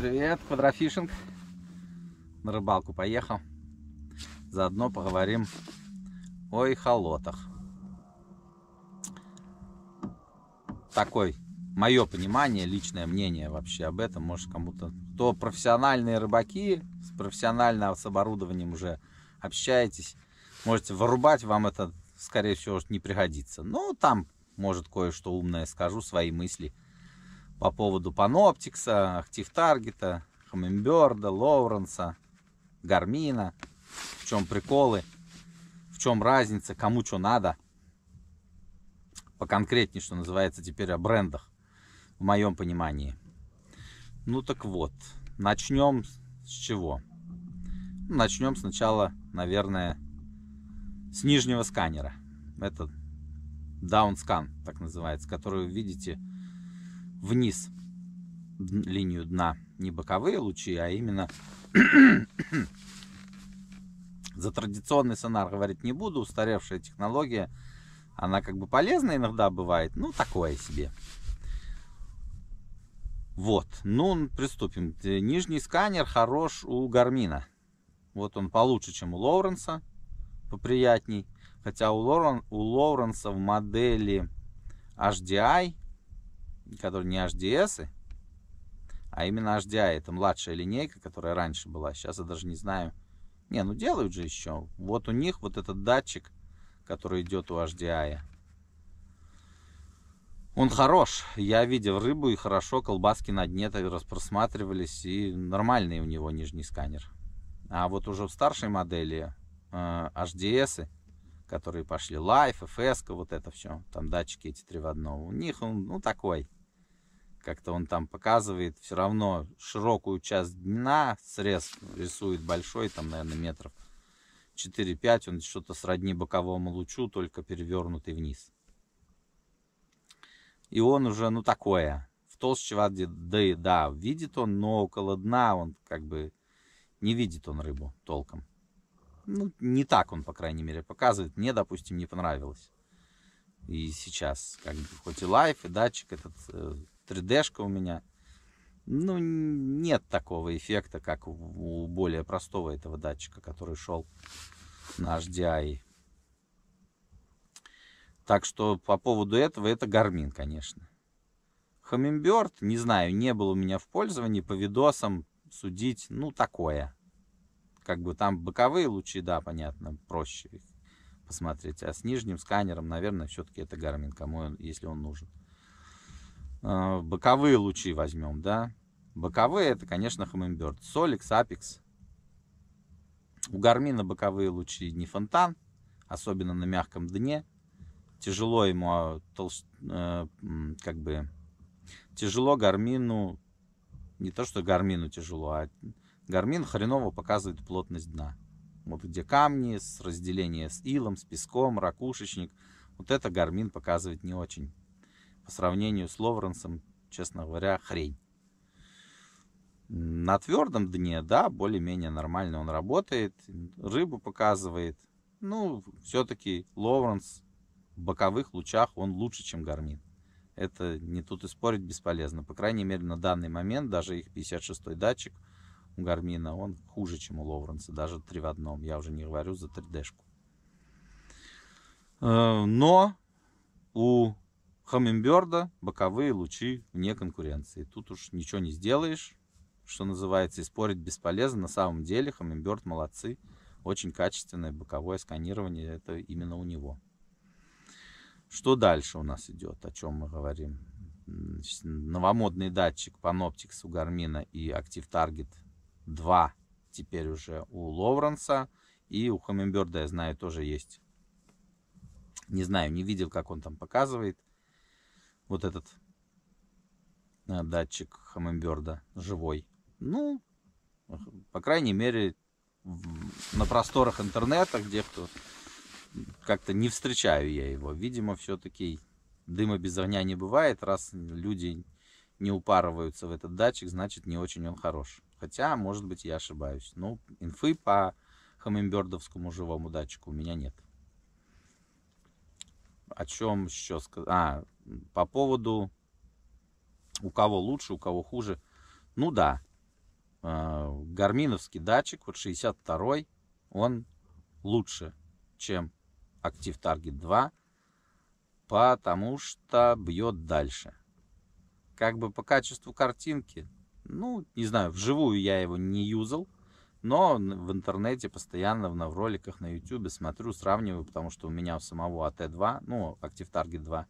Привет, квадрофишинг. На рыбалку поехал. Заодно поговорим о эхолотах. Такой, мое понимание, личное мнение вообще об этом, может кому-то... То профессиональные рыбаки, с профессионально с оборудованием уже общаетесь, можете вырубать, вам это, скорее всего, не пригодится. Ну, там, может, кое-что умное скажу, свои мысли – по поводу Panoptics, Active Target, Hummingbird, Lawrence, Гармина. В чем приколы, в чем разница, кому что надо. Поконкретнее, что называется, теперь о брендах, в моем понимании. Ну так вот, начнем с чего? Ну, начнем сначала, наверное, с нижнего сканера. Это даунскан, так называется, который вы видите вниз линию дна не боковые лучи, а именно за традиционный сонар говорить не буду, устаревшая технология, она как бы полезна иногда бывает, ну такое себе. Вот, ну приступим. Нижний сканер хорош у Гармина. Вот он получше, чем у Лоуренса, поприятней. Хотя у, Лоурен, у Лоуренса в модели HDI которые не HDS, а именно HDI. Это младшая линейка, которая раньше была. Сейчас я даже не знаю. Не, ну делают же еще. Вот у них вот этот датчик, который идет у HDI. Он хорош. Я видел рыбу и хорошо колбаски на дне распросматривались. И нормальный у него нижний сканер. А вот уже в старшей модели э, HDS, которые пошли Life, FS, вот это все, там датчики эти три в одном, у них он, ну, такой как-то он там показывает, все равно широкую часть дна срез рисует большой, там, наверное, метров 4-5, он что-то сродни боковому лучу, только перевернутый вниз. И он уже, ну, такое, в толще воде, да да, видит он, но около дна он как бы не видит он рыбу толком. Ну, не так он, по крайней мере, показывает. Мне, допустим, не понравилось. И сейчас, как бы, хоть и лайф, и датчик этот э, 3D-шка у меня. Ну, нет такого эффекта, как у более простого этого датчика, который шел на HDI. Так что по поводу этого, это Garmin, конечно. Hummingbird, не знаю, не был у меня в пользовании, по видосам судить, ну, такое. Как бы там боковые лучи, да, понятно, проще посмотреть. А с нижним сканером, наверное, все-таки это Garmin, кому он, если он нужен. Э, боковые лучи возьмем, да. Боковые это, конечно, Hummingbird. Solix, Apex. У Гармина боковые лучи не фонтан, особенно на мягком дне. Тяжело ему, а толщ... Э, как бы, тяжело Гармину, не то что Гармину тяжело, а Гармин хреново показывает плотность дна. Вот где камни, с разделение с илом, с песком, ракушечник. Вот это Гармин показывает не очень по сравнению с Ловренсом, честно говоря, хрень. На твердом дне, да, более-менее нормально он работает, рыбу показывает. Ну, все-таки Ловренс в боковых лучах он лучше, чем Гармин. Это не тут и спорить бесполезно. По крайней мере, на данный момент даже их 56-й датчик у Гармина, он хуже, чем у Ловренса, даже 3 в одном. Я уже не говорю за 3D-шку. Э, но у Хамминберда, боковые лучи вне конкуренции. Тут уж ничего не сделаешь, что называется, и спорить бесполезно. На самом деле Хамминберд молодцы. Очень качественное боковое сканирование, это именно у него. Что дальше у нас идет, о чем мы говорим? Новомодный датчик Panoptics у Гармина и Active Target 2 теперь уже у Ловренса. И у Хамминберда, я знаю, тоже есть. Не знаю, не видел, как он там показывает вот этот э, датчик Хаммерберда живой. Ну, по крайней мере, на просторах интернета, где кто как-то не встречаю я его. Видимо, все-таки дыма без огня не бывает. Раз люди не упарываются в этот датчик, значит не очень он хорош. Хотя, может быть, я ошибаюсь. Ну, инфы по хаммербердовскому живому датчику у меня нет. О чем еще сказать? А, по поводу у кого лучше, у кого хуже. Ну да, э, гарминовский датчик, вот 62-й, он лучше, чем Active Target 2, потому что бьет дальше. Как бы по качеству картинки, ну, не знаю, вживую я его не юзал, но в интернете постоянно в роликах на YouTube смотрю, сравниваю, потому что у меня у самого AT2, ну, Active Target 2,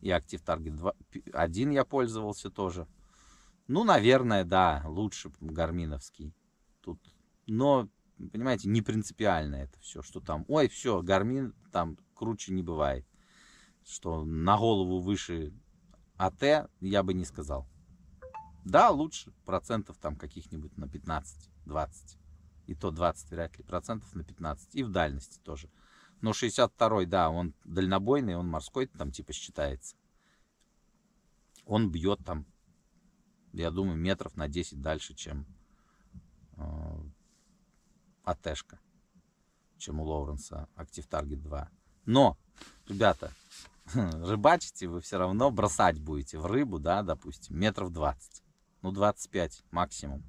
и Active Target 2, 1 я пользовался тоже. Ну, наверное, да, лучше гарминовский. Тут, но, понимаете, не принципиально это все, что там, ой, все, гармин там круче не бывает. Что на голову выше АТ я бы не сказал. Да, лучше процентов там каких-нибудь на 15-20. И то 20 вряд ли, процентов на 15. И в дальности тоже. Но ну, 62-й, да, он дальнобойный, он морской, там типа считается. Он бьет там, я думаю, метров на 10 дальше, чем э, АТшка, чем у Лоуренса Актив Таргет 2. Но, ребята, рыбачите, вы все равно бросать будете в рыбу, да, допустим, метров 20. Ну, 25 максимум.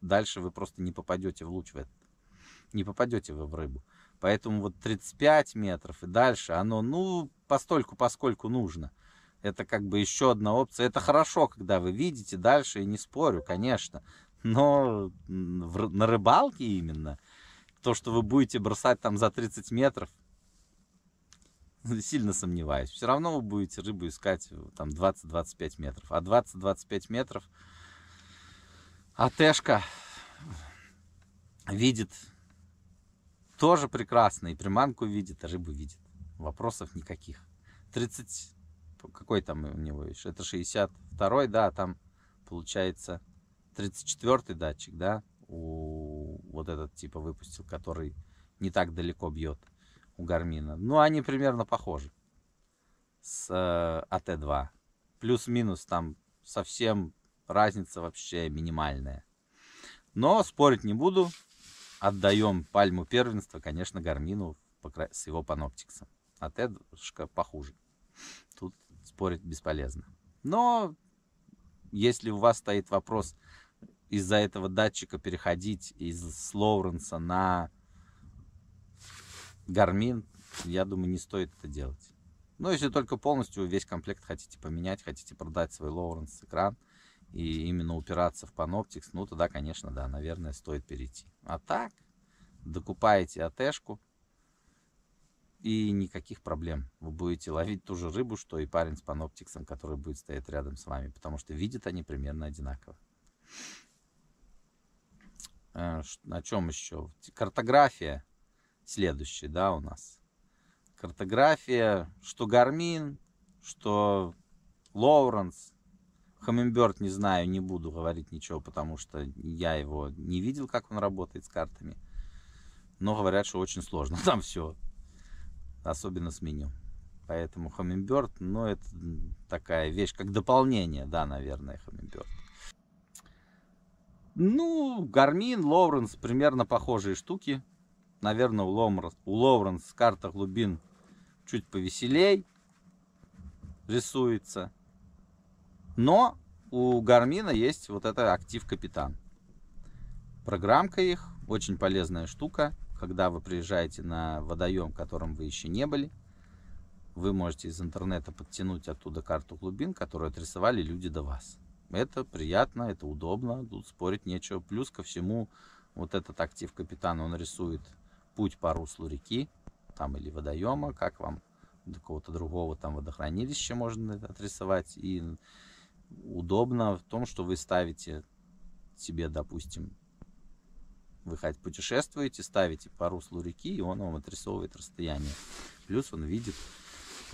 Дальше вы просто не попадете в луч в этот. Не попадете вы в рыбу. Поэтому вот 35 метров и дальше оно, ну, постольку, поскольку нужно. Это как бы еще одна опция. Это хорошо, когда вы видите дальше, и не спорю, конечно. Но в, на рыбалке именно, то, что вы будете бросать там за 30 метров, сильно сомневаюсь. Все равно вы будете рыбу искать э, там 20-25 метров. А 20-25 метров АТшка видит тоже прекрасно. И приманку видит, и рыбу видит. Вопросов никаких. 30, какой там у него еще? Это 62, да, там получается 34 датчик, да, у вот этот типа выпустил, который не так далеко бьет у Гармина. Ну, они примерно похожи с э, АТ-2. Плюс-минус там совсем разница вообще минимальная. Но спорить не буду отдаем пальму первенства, конечно, Гармину с его паноптиксом. А Тедушка похуже. Тут спорить бесполезно. Но если у вас стоит вопрос из-за этого датчика переходить из Лоуренса на Гармин, я думаю, не стоит это делать. Но ну, если только полностью весь комплект хотите поменять, хотите продать свой Лоуренс экран – и именно упираться в паноптикс, ну тогда, конечно, да, наверное, стоит перейти. А так, докупаете АТшку, и никаких проблем. Вы будете ловить ту же рыбу, что и парень с паноптиксом, который будет стоять рядом с вами, потому что видят они примерно одинаково. Э, на чем еще? Картография следующая, да, у нас. Картография, что Гармин, что Лоуренс, Хаммерберт не знаю, не буду говорить ничего, потому что я его не видел, как он работает с картами. Но говорят, что очень сложно там все. Особенно с меню. Поэтому Hummingbird, ну, это такая вещь, как дополнение, да, наверное, Hummingbird. Ну, Гармин, Лоуренс, примерно похожие штуки. Наверное, у Лоуренс, у Лоуренс карта глубин чуть повеселей рисуется. Но у Гармина есть вот это актив капитан. Программка их, очень полезная штука. Когда вы приезжаете на водоем, которым вы еще не были, вы можете из интернета подтянуть оттуда карту глубин, которую отрисовали люди до вас. Это приятно, это удобно, тут спорить нечего. Плюс ко всему, вот этот актив капитан, он рисует путь по руслу реки, там или водоема, как вам до какого-то другого там водохранилища можно отрисовать. И удобно в том, что вы ставите себе, допустим, вы хоть путешествуете, ставите по руслу реки, и он вам отрисовывает расстояние. Плюс он видит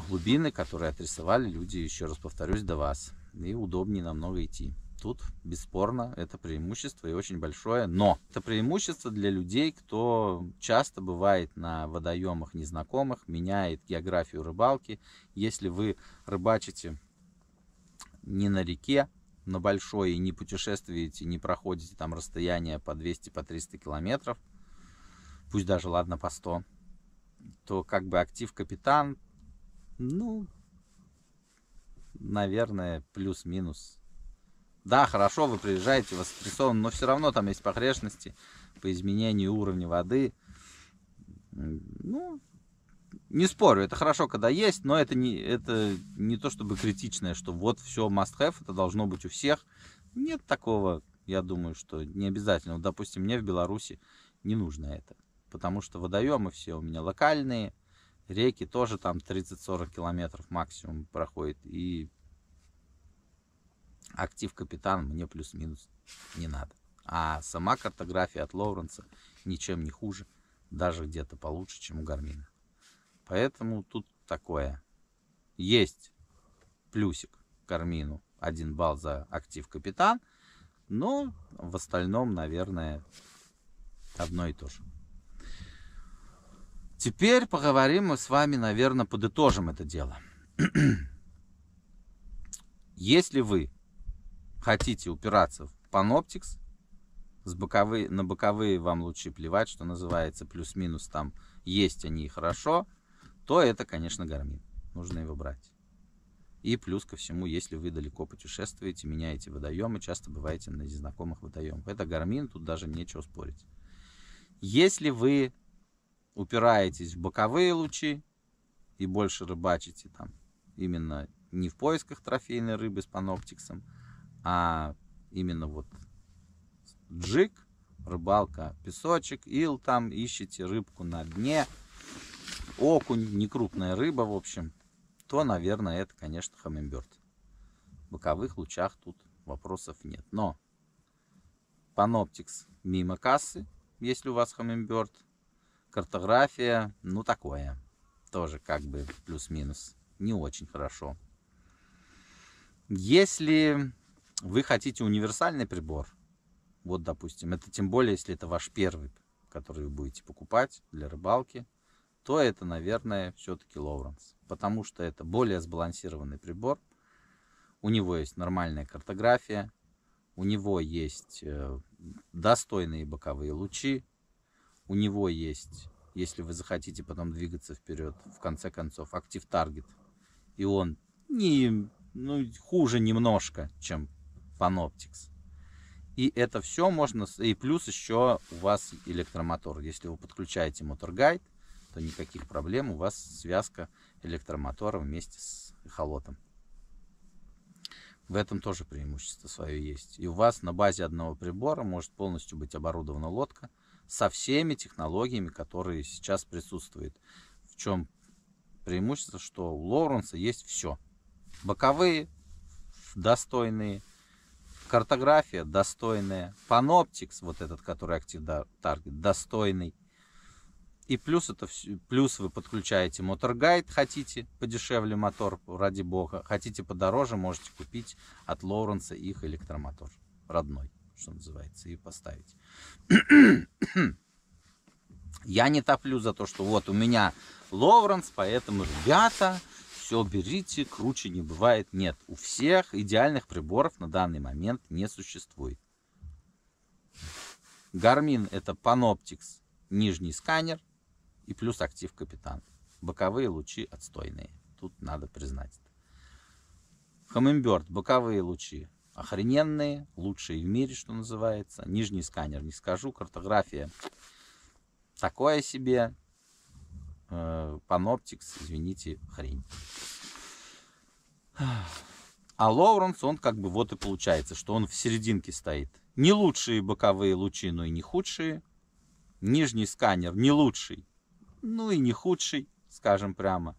глубины, которые отрисовали люди, еще раз повторюсь, до вас. И удобнее намного идти. Тут, бесспорно, это преимущество и очень большое. Но это преимущество для людей, кто часто бывает на водоемах незнакомых, меняет географию рыбалки. Если вы рыбачите не на реке, на большой, и не путешествуете, не проходите там расстояние по 200-300 по 300 километров, пусть даже, ладно, по 100, то как бы актив капитан, ну, наверное, плюс-минус. Да, хорошо, вы приезжаете, вас стрессован, но все равно там есть погрешности по изменению уровня воды. Ну, не спорю, это хорошо, когда есть, но это не, это не то чтобы критичное, что вот все must have, это должно быть у всех. Нет такого, я думаю, что не обязательно. Вот, допустим, мне в Беларуси не нужно это, потому что водоемы все у меня локальные, реки тоже там 30-40 километров максимум проходит, и актив капитан мне плюс-минус не надо. А сама картография от Лоуренса ничем не хуже, даже где-то получше, чем у Гармина. Поэтому тут такое. Есть плюсик Кармину. Один балл за актив капитан. Но в остальном, наверное, одно и то же. Теперь поговорим мы с вами, наверное, подытожим это дело. Если вы хотите упираться в паноптикс с боковые, на боковые вам лучше плевать, что называется, плюс-минус там есть они и хорошо – то это, конечно, гармин. Нужно его брать. И плюс ко всему, если вы далеко путешествуете, меняете водоемы, часто бываете на незнакомых водоемах. Это гармин, тут даже нечего спорить. Если вы упираетесь в боковые лучи и больше рыбачите там именно не в поисках трофейной рыбы с паноптиксом, а именно вот джик, рыбалка, песочек, ил там, ищете рыбку на дне, окунь, не крупная рыба, в общем, то, наверное, это, конечно, хаммерберт. В боковых лучах тут вопросов нет. Но паноптикс мимо кассы, если у вас хаммерберт. Картография, ну такое. Тоже как бы плюс-минус. Не очень хорошо. Если вы хотите универсальный прибор, вот, допустим, это тем более, если это ваш первый, который вы будете покупать для рыбалки, то это, наверное, все-таки Лоуренс. Потому что это более сбалансированный прибор. У него есть нормальная картография. У него есть э, достойные боковые лучи. У него есть, если вы захотите потом двигаться вперед, в конце концов, актив таргет. И он не, ну, хуже немножко, чем Panoptics. И это все можно... И плюс еще у вас электромотор. Если вы подключаете моторгайд, то никаких проблем у вас связка электромотора вместе с эхолотом. В этом тоже преимущество свое есть. И у вас на базе одного прибора может полностью быть оборудована лодка со всеми технологиями, которые сейчас присутствуют. В чем преимущество, что у Лоуренса есть все. Боковые достойные, картография достойная, паноптикс, вот этот, который актив таргет, достойный. И плюс это плюс вы подключаете моторгайд, хотите подешевле мотор, ради бога, хотите подороже, можете купить от Лоуренса их электромотор родной, что называется, и поставить. Я не топлю за то, что вот у меня Лоуренс, поэтому, ребята, все берите, круче не бывает. Нет, у всех идеальных приборов на данный момент не существует. гармин это паноптикс нижний сканер, и плюс актив капитан. Боковые лучи отстойные. Тут надо признать. Хаммерберт, боковые лучи охрененные, лучшие в мире, что называется. Нижний сканер не скажу, картография такое себе. Э, паноптикс, извините, хрень. А Лоуренс, он как бы вот и получается, что он в серединке стоит. Не лучшие боковые лучи, но и не худшие. Нижний сканер не лучший, ну и не худший, скажем прямо.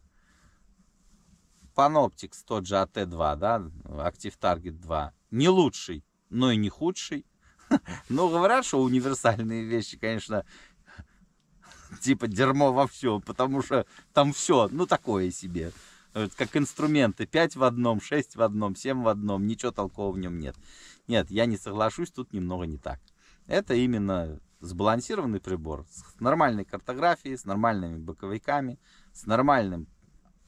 Panoptix тот же ат 2 да, Active Target 2, не лучший, но и не худший. Но ну, говорят, что универсальные вещи, конечно, типа дерьмо во всем, потому что там все, ну, такое себе. Как инструменты, 5 в одном, 6 в одном, 7 в одном, ничего толкового в нем нет. Нет, я не соглашусь, тут немного не так. Это именно сбалансированный прибор с нормальной картографией, с нормальными боковиками, с нормальным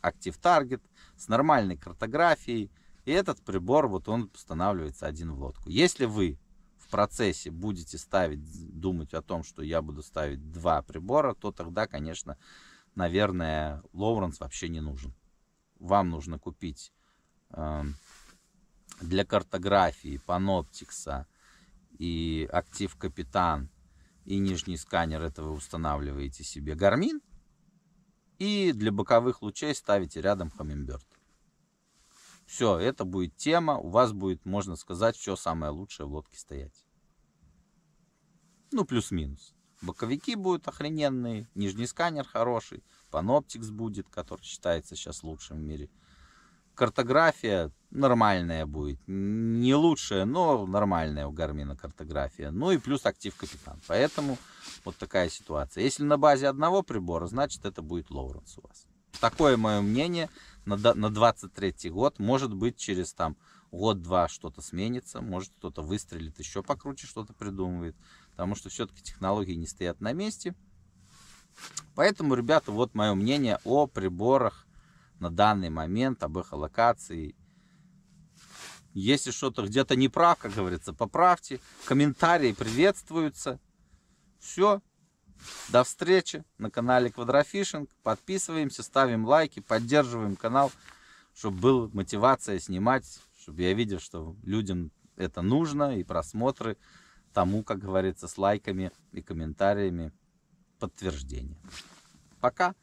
Active Target, с нормальной картографией. И этот прибор, вот он устанавливается один в лодку. Если вы в процессе будете ставить, думать о том, что я буду ставить два прибора, то тогда, конечно, наверное, Лоуренс вообще не нужен. Вам нужно купить э, для картографии Panoptics и Active Капитан – и нижний сканер это вы устанавливаете себе гармин. И для боковых лучей ставите рядом Hummingbird. Все, это будет тема. У вас будет, можно сказать, все самое лучшее в лодке стоять. Ну, плюс-минус. Боковики будут охрененные, нижний сканер хороший, паноптикс будет, который считается сейчас лучшим в мире – картография нормальная будет. Не лучшая, но нормальная у Гармина картография. Ну и плюс актив капитан. Поэтому вот такая ситуация. Если на базе одного прибора, значит это будет Лоуренс у вас. Такое мое мнение на, на 23 год. Может быть через там год-два что-то сменится. Может кто-то выстрелит еще покруче, что-то придумывает. Потому что все-таки технологии не стоят на месте. Поэтому, ребята, вот мое мнение о приборах на данный момент об их локации. Если что-то где-то не прав, как говорится, поправьте. Комментарии приветствуются. Все. До встречи на канале Квадрофишинг. Подписываемся, ставим лайки, поддерживаем канал, чтобы была мотивация снимать, чтобы я видел, что людям это нужно и просмотры тому, как говорится, с лайками и комментариями подтверждение. Пока!